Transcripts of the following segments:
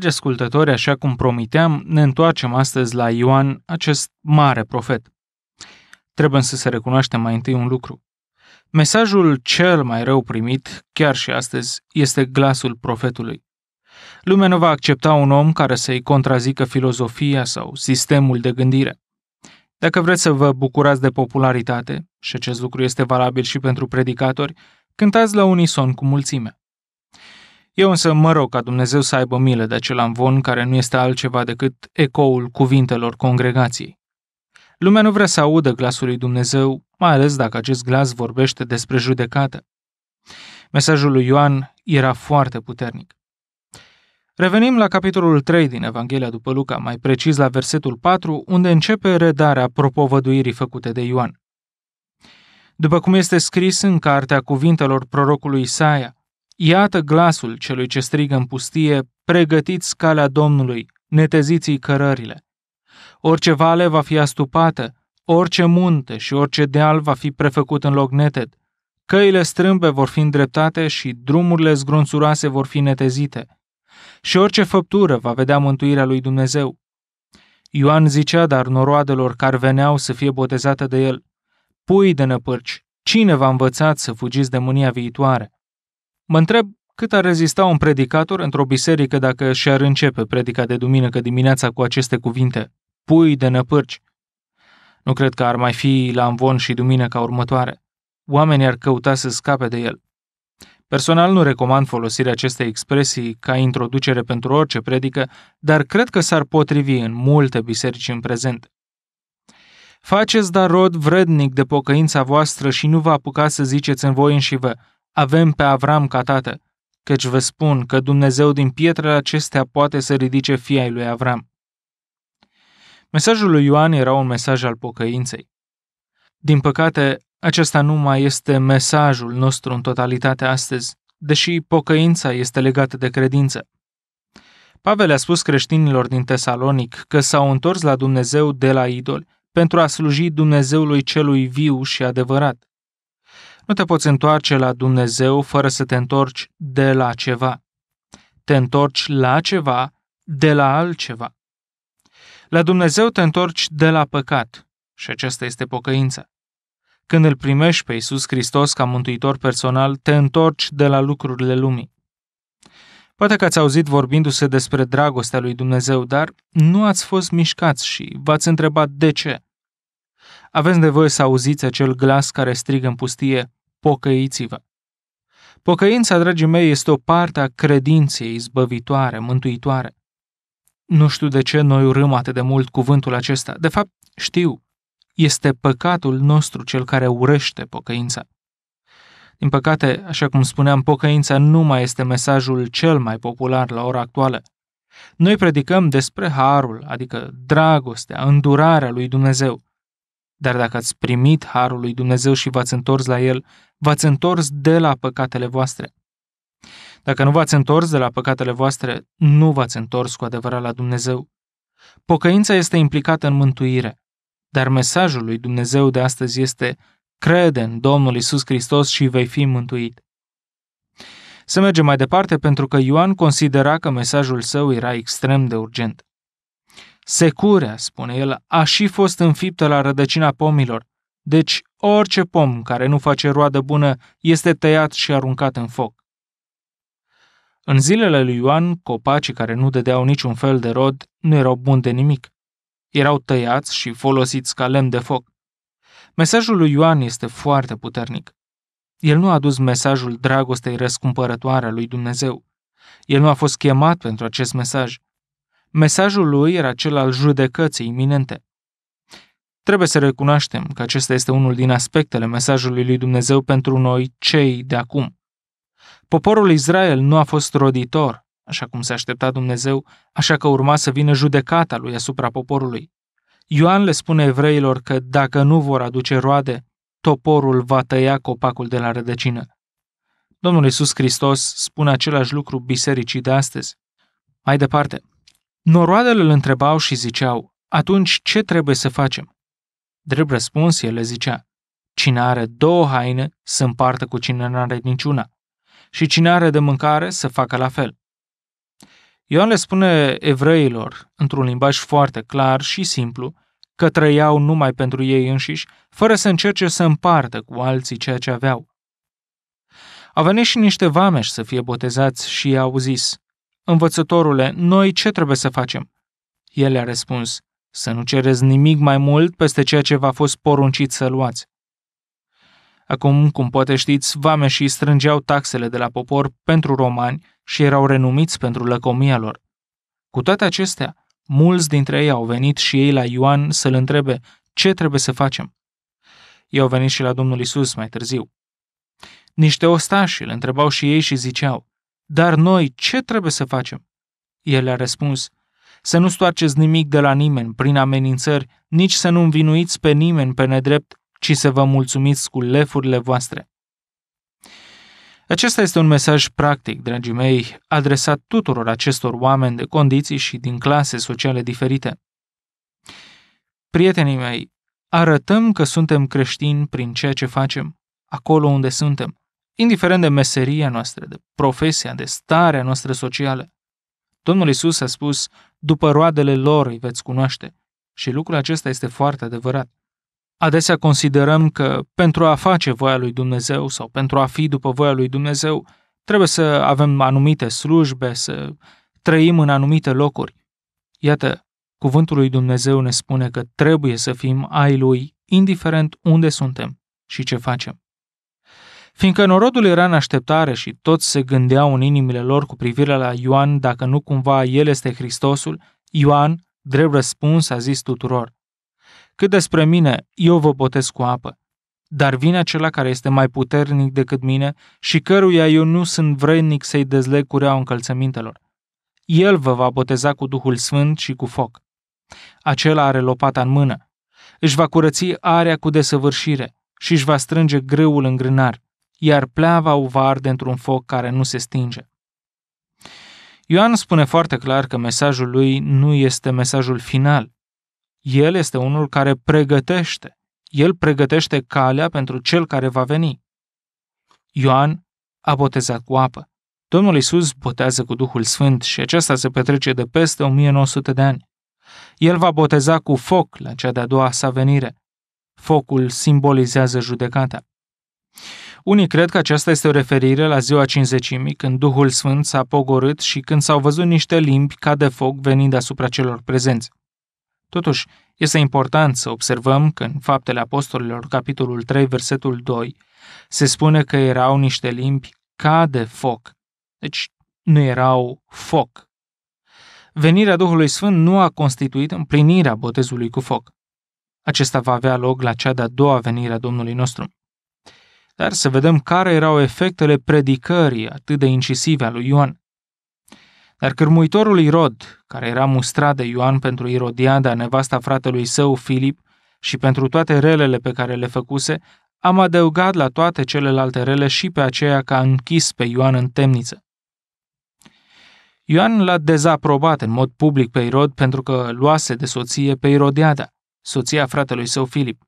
Dragi ascultători, așa cum promiteam, ne întoarcem astăzi la Ioan, acest mare profet. Trebuie să se recunoaștem mai întâi un lucru. Mesajul cel mai rău primit, chiar și astăzi, este glasul profetului. Lumea nu va accepta un om care să-i contrazică filozofia sau sistemul de gândire. Dacă vreți să vă bucurați de popularitate, și acest lucru este valabil și pentru predicatori, cântați la unison cu mulțimea. Eu însă mă rog ca Dumnezeu să aibă milă de acel amvon care nu este altceva decât ecoul cuvintelor congregației. Lumea nu vrea să audă glasul lui Dumnezeu, mai ales dacă acest glas vorbește despre judecată. Mesajul lui Ioan era foarte puternic. Revenim la capitolul 3 din Evanghelia după Luca, mai precis la versetul 4, unde începe redarea propovăduirii făcute de Ioan. După cum este scris în cartea cuvintelor prorocului Isaia, Iată glasul celui ce strigă în pustie, pregătiți calea Domnului, neteziți-i cărările. Orice vale va fi astupată, orice munte și orice deal va fi prefăcut în loc neted. Căile strâmbe vor fi îndreptate și drumurile zgrunțuroase vor fi netezite. Și orice făptură va vedea mântuirea lui Dumnezeu. Ioan zicea dar noroadelor care veneau să fie botezate de el, Pui de năpârci, cine v-a învățat să fugiți de mânia viitoare? Mă întreb cât ar rezista un predicator într-o biserică dacă și-ar începe predica de duminică dimineața cu aceste cuvinte. Pui de năpârci. Nu cred că ar mai fi la învon și duminica următoare. Oamenii ar căuta să scape de el. Personal nu recomand folosirea acestei expresii ca introducere pentru orice predică, dar cred că s-ar potrivi în multe biserici în prezent. Faceți dar rod vrednic de pocăința voastră și nu vă apucați să ziceți în voi înși vă, avem pe Avram ca tată, căci vă spun că Dumnezeu din pietrele acestea poate să ridice fia lui Avram. Mesajul lui Ioan era un mesaj al pocăinței. Din păcate, acesta nu mai este mesajul nostru în totalitate astăzi, deși pocăința este legată de credință. Pavel a spus creștinilor din Tesalonic că s-au întors la Dumnezeu de la idol pentru a sluji Dumnezeului celui viu și adevărat. Nu te poți întoarce la Dumnezeu fără să te întorci de la ceva. Te întorci la ceva de la altceva. La Dumnezeu te întorci de la păcat și aceasta este pocăința. Când îl primești pe Iisus Hristos ca mântuitor personal, te întorci de la lucrurile lumii. Poate că ați auzit vorbindu-se despre dragostea lui Dumnezeu, dar nu ați fost mișcați și v-ați întrebat de ce. Aveți nevoie să auziți acel glas care strigă în pustie, pocăiți-vă. Pocăința, dragii mei, este o parte a credinței izbăvitoare, mântuitoare. Nu știu de ce noi urâm atât de mult cuvântul acesta. De fapt, știu, este păcatul nostru cel care urăște pocăința. Din păcate, așa cum spuneam, pocăința nu mai este mesajul cel mai popular la ora actuală. Noi predicăm despre harul, adică dragostea, îndurarea lui Dumnezeu. Dar dacă ați primit harul lui Dumnezeu și v-ați întors la el, v-ați întors de la păcatele voastre. Dacă nu v-ați întors de la păcatele voastre, nu v-ați întors cu adevărat la Dumnezeu. Pocăința este implicată în mântuire, dar mesajul lui Dumnezeu de astăzi este crede în Domnul Isus Hristos și vei fi mântuit. Să mergem mai departe pentru că Ioan considera că mesajul său era extrem de urgent. Securea, spune el, a și fost înfiptă la rădăcina pomilor, deci orice pom care nu face roadă bună este tăiat și aruncat în foc. În zilele lui Ioan, copacii care nu dădeau niciun fel de rod nu erau buni de nimic. Erau tăiați și folosiți ca lemn de foc. Mesajul lui Ioan este foarte puternic. El nu a adus mesajul dragostei răscumpărătoare a lui Dumnezeu. El nu a fost chemat pentru acest mesaj. Mesajul lui era cel al judecății iminente. Trebuie să recunoaștem că acesta este unul din aspectele mesajului lui Dumnezeu pentru noi, cei de acum. Poporul Israel nu a fost roditor, așa cum se aștepta Dumnezeu, așa că urma să vină judecata lui asupra poporului. Ioan le spune evreilor că dacă nu vor aduce roade, toporul va tăia copacul de la rădăcină. Domnul Iisus Hristos spune același lucru bisericii de astăzi. Mai departe, Noroadele îl întrebau și ziceau, atunci ce trebuie să facem? Drept răspuns, el le zicea, cine are două haine să împartă cu cine nu are niciuna și cine are de mâncare să facă la fel. Ioan le spune evreilor, într-un limbaj foarte clar și simplu, că trăiau numai pentru ei înșiși, fără să încerce să împartă cu alții ceea ce aveau. Au venit și niște vameși să fie botezați și i-au zis, Învățătorule, noi ce trebuie să facem? El a răspuns, să nu cereți nimic mai mult peste ceea ce v-a fost poruncit să luați. Acum, cum poate știți, și strângeau taxele de la popor pentru romani și erau renumiți pentru lăcomia lor. Cu toate acestea, mulți dintre ei au venit și ei la Ioan să-l întrebe ce trebuie să facem. Ei au venit și la Domnul Isus mai târziu. Niște ostași îl întrebau și ei și ziceau, dar noi ce trebuie să facem? El a răspuns, să nu stoarceți nimic de la nimeni prin amenințări, nici să nu învinuiți pe nimeni pe nedrept, ci să vă mulțumiți cu lefurile voastre. Acesta este un mesaj practic, dragii mei, adresat tuturor acestor oameni de condiții și din clase sociale diferite. Prietenii mei, arătăm că suntem creștini prin ceea ce facem, acolo unde suntem indiferent de meseria noastră, de profesia, de starea noastră socială. Domnul Isus a spus, după roadele lor îi veți cunoaște. Și lucrul acesta este foarte adevărat. Adesea considerăm că pentru a face voia lui Dumnezeu sau pentru a fi după voia lui Dumnezeu, trebuie să avem anumite slujbe, să trăim în anumite locuri. Iată, cuvântul lui Dumnezeu ne spune că trebuie să fim ai lui, indiferent unde suntem și ce facem. Fiindcă norodul era în așteptare și toți se gândeau în inimile lor cu privire la Ioan dacă nu cumva el este Hristosul, Ioan, drept răspuns, a zis tuturor, Cât despre mine, eu vă botez cu apă, dar vine acela care este mai puternic decât mine și căruia eu nu sunt vrednic să-i dezleg cureaua încălțămintelor. El vă va boteza cu Duhul Sfânt și cu foc. Acela are lopata în mână. Își va curăți area cu desăvârșire și își va strânge greul în grânari iar pleava o va arde într-un foc care nu se stinge. Ioan spune foarte clar că mesajul lui nu este mesajul final. El este unul care pregătește. El pregătește calea pentru cel care va veni. Ioan a botezat cu apă. Domnul Isus botează cu Duhul Sfânt și aceasta se petrece de peste 1900 de ani. El va boteza cu foc la cea de-a doua sa venire. Focul simbolizează judecata. Unii cred că aceasta este o referire la ziua cinzecimii, când Duhul Sfânt s-a pogorât și când s-au văzut niște limbi ca de foc venind asupra celor prezenți. Totuși, este important să observăm că în Faptele Apostolilor, capitolul 3, versetul 2, se spune că erau niște limbi ca de foc, deci nu erau foc. Venirea Duhului Sfânt nu a constituit împlinirea botezului cu foc. Acesta va avea loc la cea de-a doua venire a Domnului nostru dar să vedem care erau efectele predicării atât de incisive a lui Ioan. Dar cârmuitorul Irod, care era mustrat de Ioan pentru Irodiada, nevasta fratelui său Filip, și pentru toate relele pe care le făcuse, am adăugat la toate celelalte rele și pe aceea că a închis pe Ioan în temniță. Ioan l-a dezaprobat în mod public pe Irod pentru că luase de soție pe Irodiada, soția fratelui său Filip.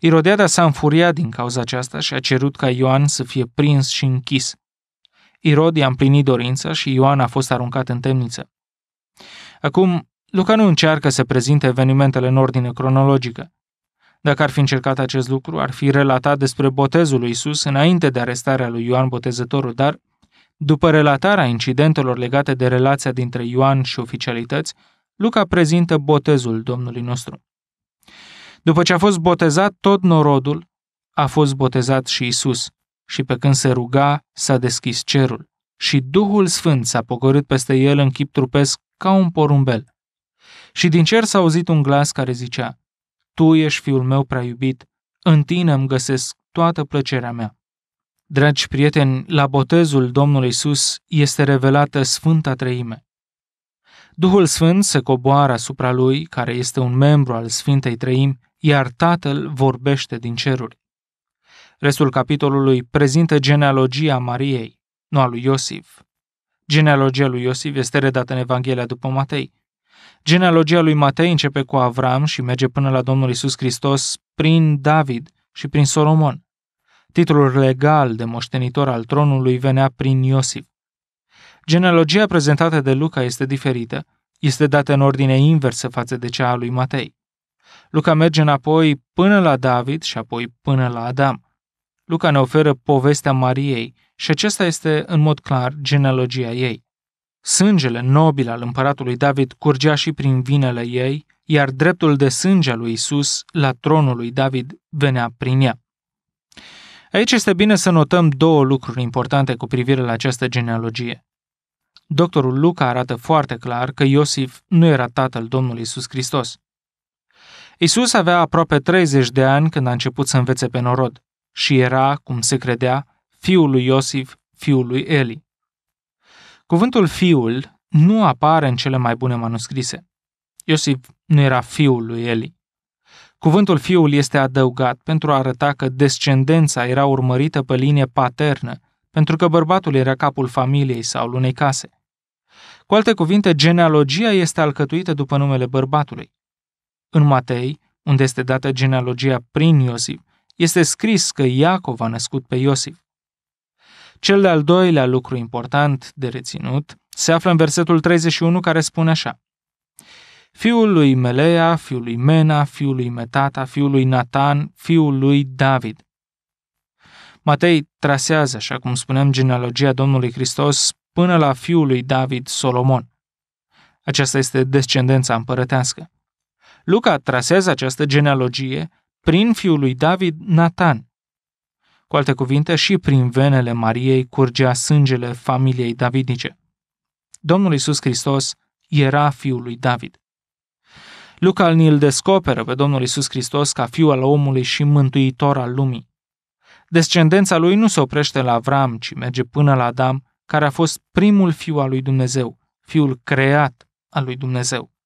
Irodeada s-a înfuriat din cauza aceasta și a cerut ca Ioan să fie prins și închis. Irod i-a împlinit dorința și Ioan a fost aruncat în temniță. Acum, Luca nu încearcă să prezinte evenimentele în ordine cronologică. Dacă ar fi încercat acest lucru, ar fi relatat despre botezul lui Isus înainte de arestarea lui Ioan Botezătorul, dar, după relatarea incidentelor legate de relația dintre Ioan și oficialități, Luca prezintă botezul Domnului nostru. După ce a fost botezat tot norodul, a fost botezat și Isus, și pe când se ruga, s-a deschis cerul, și Duhul Sfânt s-a pogorât peste el în chip trupesc ca un porumbel. Și din cer s-a auzit un glas care zicea, Tu ești fiul meu prea iubit, în tine îmi găsesc toată plăcerea mea. Dragi prieteni, la botezul Domnului Isus este revelată Sfânta Treime. Duhul Sfânt se coboară asupra lui, care este un membru al Sfintei Treimi, iar tatăl vorbește din ceruri. Restul capitolului prezintă genealogia Mariei, nu a lui Iosif. Genealogia lui Iosif este redată în Evanghelia după Matei. Genealogia lui Matei începe cu Avram și merge până la Domnul Isus Hristos prin David și prin Solomon. Titlul legal de moștenitor al tronului venea prin Iosif. Genealogia prezentată de Luca este diferită, este dată în ordine inversă față de cea a lui Matei. Luca merge înapoi până la David și apoi până la Adam. Luca ne oferă povestea Mariei și acesta este, în mod clar, genealogia ei. Sângele nobil al împăratului David curgea și prin vinele ei, iar dreptul de sânge al lui Isus la tronul lui David venea prin ea. Aici este bine să notăm două lucruri importante cu privire la această genealogie. Doctorul Luca arată foarte clar că Iosif nu era tatăl Domnului Isus Hristos. Isus avea aproape 30 de ani când a început să învețe pe norod și era, cum se credea, fiul lui Iosif, fiul lui Eli. Cuvântul fiul nu apare în cele mai bune manuscrise. Iosif nu era fiul lui Eli. Cuvântul fiul este adăugat pentru a arăta că descendența era urmărită pe linie paternă, pentru că bărbatul era capul familiei sau unei case. Cu alte cuvinte, genealogia este alcătuită după numele bărbatului. În Matei, unde este dată genealogia prin Iosif, este scris că Iacov a născut pe Iosif. Cel de-al doilea lucru important de reținut se află în versetul 31 care spune așa. Fiul lui Melea, fiul lui Mena, fiul lui Metata, fiul lui Nathan, fiul lui David. Matei trasează, așa cum spuneam, genealogia Domnului Hristos până la fiul lui David Solomon. Aceasta este descendența împărătească. Luca trasează această genealogie prin fiul lui David, Nathan. Cu alte cuvinte, și prin venele Mariei curgea sângele familiei davidice. Domnul Isus Hristos era fiul lui David. Luca îl descoperă pe Domnul Isus Hristos ca fiul al omului și mântuitor al lumii. Descendența lui nu se oprește la Avram, ci merge până la Adam, care a fost primul fiu al lui Dumnezeu, fiul creat al lui Dumnezeu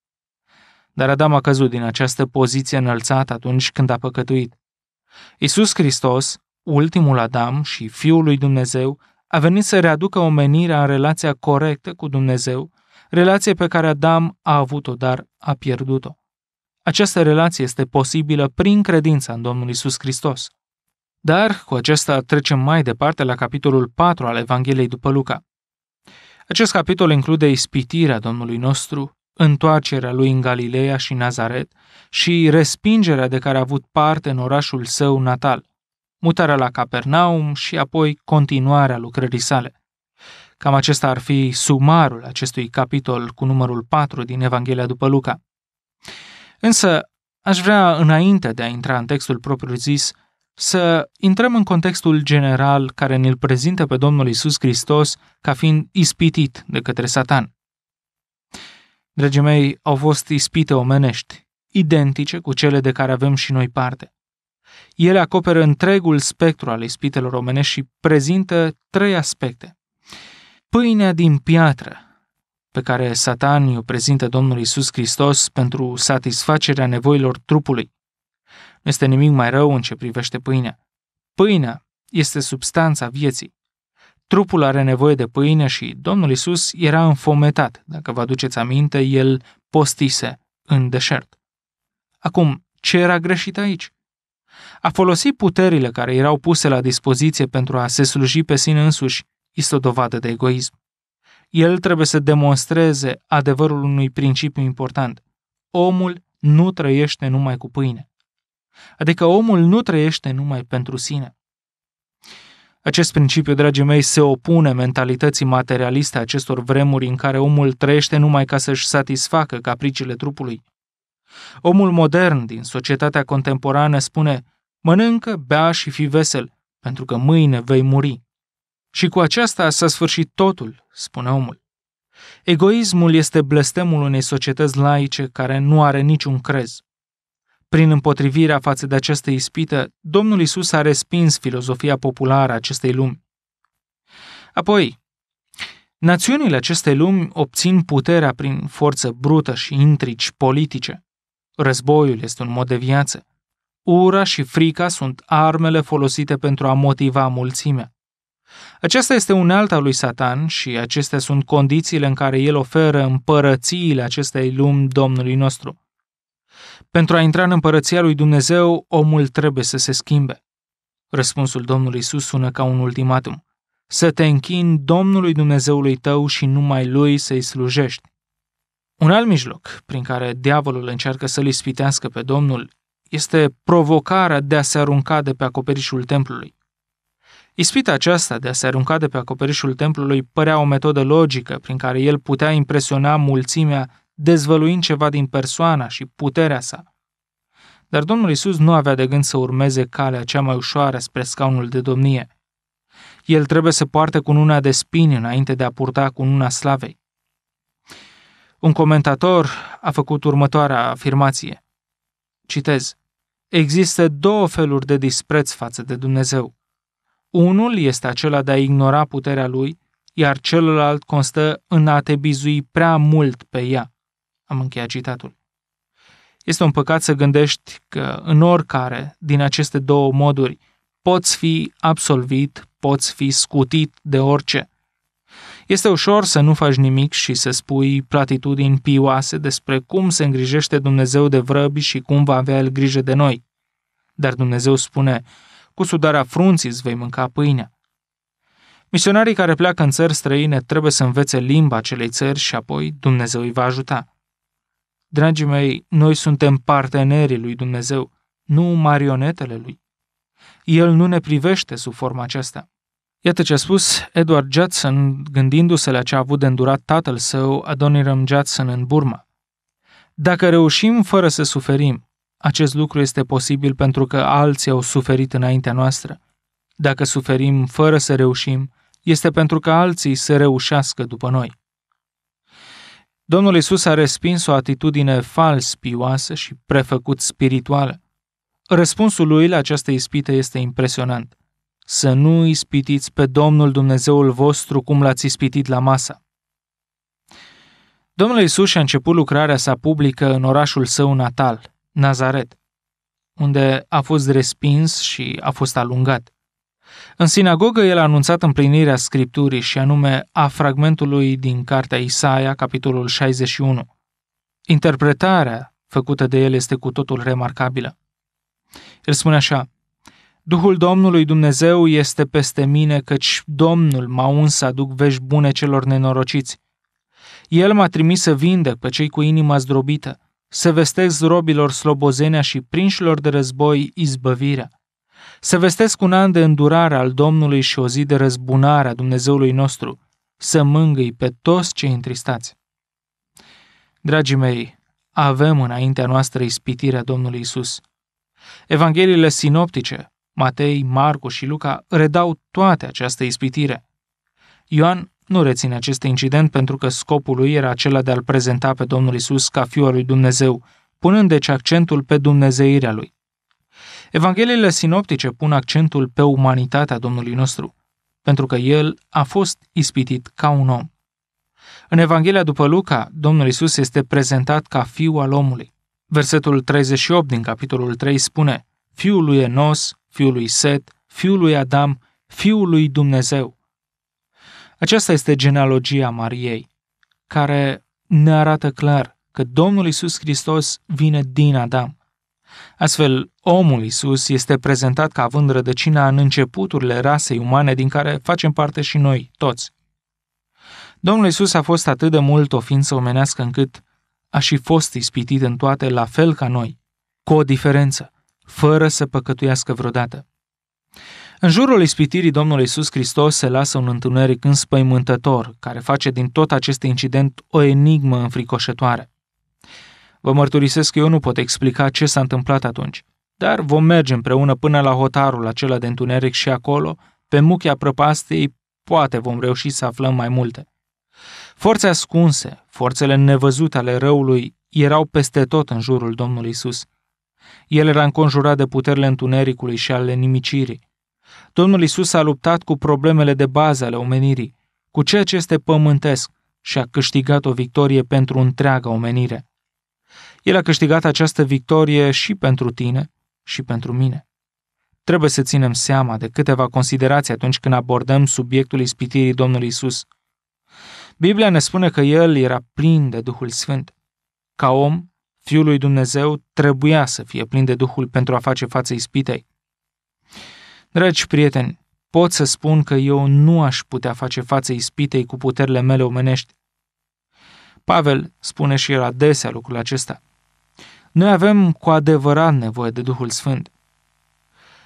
dar Adam a căzut din această poziție înălțată atunci când a păcătuit. Isus Hristos, ultimul Adam și Fiul lui Dumnezeu, a venit să readucă omenirea în relația corectă cu Dumnezeu, relație pe care Adam a avut-o, dar a pierdut-o. Această relație este posibilă prin credința în Domnul Isus Hristos. Dar cu acesta trecem mai departe la capitolul 4 al Evangheliei după Luca. Acest capitol include ispitirea Domnului nostru, întoarcerea lui în Galileea și Nazaret și respingerea de care a avut parte în orașul său natal, mutarea la Capernaum și apoi continuarea lucrării sale. Cam acesta ar fi sumarul acestui capitol cu numărul 4 din Evanghelia după Luca. Însă, aș vrea, înainte de a intra în textul propriu-zis, să intrăm în contextul general care ne-l prezintă pe Domnul Isus Hristos ca fiind ispitit de către Satan dragii mei, au fost ispite omenești, identice cu cele de care avem și noi parte. Ele acoperă întregul spectru al ispitelor omenești și prezintă trei aspecte. Pâinea din piatră, pe care Satan o prezintă Domnul Isus Hristos pentru satisfacerea nevoilor trupului. Nu este nimic mai rău în ce privește pâinea. Pâinea este substanța vieții. Trupul are nevoie de pâine și Domnul Isus era înfometat, dacă vă aduceți aminte, el postise în deșert. Acum, ce era greșit aici? A folosi puterile care erau puse la dispoziție pentru a se sluji pe sine însuși este o dovadă de egoism. El trebuie să demonstreze adevărul unui principiu important. Omul nu trăiește numai cu pâine. Adică omul nu trăiește numai pentru sine. Acest principiu, dragii mei, se opune mentalității materialiste a acestor vremuri în care omul trăiește numai ca să-și satisfacă capriciile trupului. Omul modern din societatea contemporană spune, mănâncă, bea și fi vesel, pentru că mâine vei muri. Și cu aceasta s-a sfârșit totul, spune omul. Egoismul este blestemul unei societăți laice care nu are niciun crez. Prin împotrivirea față de această ispită, Domnul Isus a respins filozofia populară a acestei lumi. Apoi, națiunile acestei lumi obțin puterea prin forță brută și intrici politice. Războiul este un mod de viață. Ura și frica sunt armele folosite pentru a motiva mulțimea. Aceasta este unealta lui Satan și acestea sunt condițiile în care el oferă împărățiile acestei lumi Domnului nostru. Pentru a intra în împărăția lui Dumnezeu, omul trebuie să se schimbe. Răspunsul Domnului Isus sună ca un ultimatum. Să te închin Domnului Dumnezeului tău și numai lui să-i slujești. Un alt mijloc prin care diavolul încearcă să-l ispitească pe Domnul este provocarea de a se arunca de pe acoperișul templului. Ispita aceasta de a se arunca de pe acoperișul templului părea o metodă logică prin care el putea impresiona mulțimea dezvăluind ceva din persoana și puterea sa. Dar Domnul Isus nu avea de gând să urmeze calea cea mai ușoară spre scaunul de domnie. El trebuie să poarte cu una de spini înainte de a purta cu una slavei. Un comentator a făcut următoarea afirmație. Citez. Există două feluri de dispreț față de Dumnezeu. Unul este acela de a ignora puterea lui, iar celălalt constă în a te bizui prea mult pe ea. Am încheiat citatul. Este un păcat să gândești că în oricare din aceste două moduri poți fi absolvit, poți fi scutit de orice. Este ușor să nu faci nimic și să spui platitudini pioase despre cum se îngrijește Dumnezeu de vrăbi și cum va avea El grijă de noi. Dar Dumnezeu spune, cu sudarea frunții îți vei mânca pâinea. Misionarii care pleacă în țări străine trebuie să învețe limba acelei țări și apoi Dumnezeu îi va ajuta. Dragii mei, noi suntem partenerii lui Dumnezeu, nu marionetele lui. El nu ne privește sub forma aceasta. Iată ce a spus Edward Judson gândindu-se la ce a avut de îndurat tatăl său, Adoniram Judson, în Burma. Dacă reușim fără să suferim, acest lucru este posibil pentru că alții au suferit înaintea noastră. Dacă suferim fără să reușim, este pentru că alții să reușească după noi. Domnul Isus a respins o atitudine fals pioasă și prefăcut spirituală. Răspunsul lui la această ispită este impresionant. Să nu ispitiți pe Domnul Dumnezeul vostru cum l-ați ispitit la masă. Domnul Isus a început lucrarea sa publică în orașul său natal, Nazaret, unde a fost respins și a fost alungat. În sinagogă el a anunțat împlinirea Scripturii și anume a fragmentului din cartea Isaia, capitolul 61. Interpretarea făcută de el este cu totul remarcabilă. El spune așa, Duhul Domnului Dumnezeu este peste mine, căci Domnul m-a uns să aduc vești bune celor nenorociți. El m-a trimis să vindec pe cei cu inima zdrobită, să vestesc robilor slobozenia și prinșilor de război izbăvirea să vestesc un an de îndurare al Domnului și o zi de răzbunare a Dumnezeului nostru, să mângâi pe toți cei întristați. Dragii mei, avem înaintea noastră ispitirea Domnului Isus. Evangheliile sinoptice, Matei, Marcu și Luca, redau toate această ispitire. Ioan nu reține acest incident pentru că scopul lui era acela de a-l prezenta pe Domnul Isus ca Fiul lui Dumnezeu, punând deci accentul pe dumnezeirea lui. Evangheliile sinoptice pun accentul pe umanitatea Domnului nostru, pentru că El a fost ispitit ca un om. În Evanghelia după Luca, Domnul Isus este prezentat ca fiul al omului. Versetul 38 din capitolul 3 spune, Fiul lui Enos, fiul lui Set, fiul lui Adam, fiul lui Dumnezeu. Aceasta este genealogia Mariei, care ne arată clar că Domnul Isus Hristos vine din Adam. Astfel, omul Isus este prezentat ca având rădăcina în începuturile rasei umane din care facem parte și noi, toți. Domnul Isus a fost atât de mult o ființă omenească încât a și fost ispitit în toate la fel ca noi, cu o diferență, fără să păcătuiască vreodată. În jurul ispitirii Domnului Isus Hristos se lasă un întuneric înspăimântător, care face din tot acest incident o enigmă înfricoșătoare. Vă mărturisesc că eu nu pot explica ce s-a întâmplat atunci, dar vom merge împreună până la hotarul acela de întuneric și acolo, pe muchea prăpastiei, poate vom reuși să aflăm mai multe. Forțe ascunse, forțele nevăzute ale răului, erau peste tot în jurul Domnului Isus. El era înconjurat de puterile întunericului și ale nimicirii. Domnul Isus a luptat cu problemele de bază ale omenirii, cu ceea ce este pământesc și a câștigat o victorie pentru întreaga omenire. El a câștigat această victorie și pentru tine și pentru mine. Trebuie să ținem seama de câteva considerații atunci când abordăm subiectul ispitirii Domnului Isus. Biblia ne spune că El era plin de Duhul Sfânt. Ca om, Fiul lui Dumnezeu trebuia să fie plin de Duhul pentru a face față ispitei. Dragi prieteni, pot să spun că eu nu aș putea face față ispitei cu puterile mele omenești. Pavel spune și el adesea lucrul acesta. Noi avem cu adevărat nevoie de Duhul Sfânt.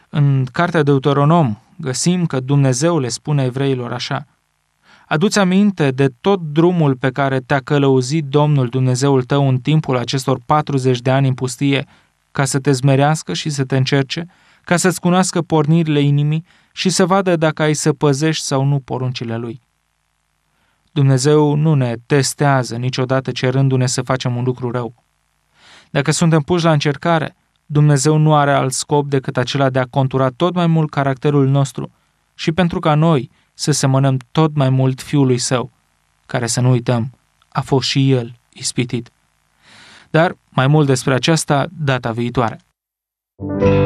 În cartea Deuteronom găsim că Dumnezeu le spune evreilor așa: Aduți aminte de tot drumul pe care te-a călăuzit Domnul Dumnezeul tău în timpul acestor 40 de ani în pustie, ca să te zmerească și să te încerce, ca să-ți cunoască pornirile inimii și să vadă dacă ai să păzești sau nu poruncile lui. Dumnezeu nu ne testează niciodată cerându-ne să facem un lucru rău. Dacă suntem puși la încercare, Dumnezeu nu are alt scop decât acela de a contura tot mai mult caracterul nostru și pentru ca noi să semănăm tot mai mult Fiului Său, care, să nu uităm, a fost și El ispitit. Dar mai mult despre aceasta data viitoare. thank you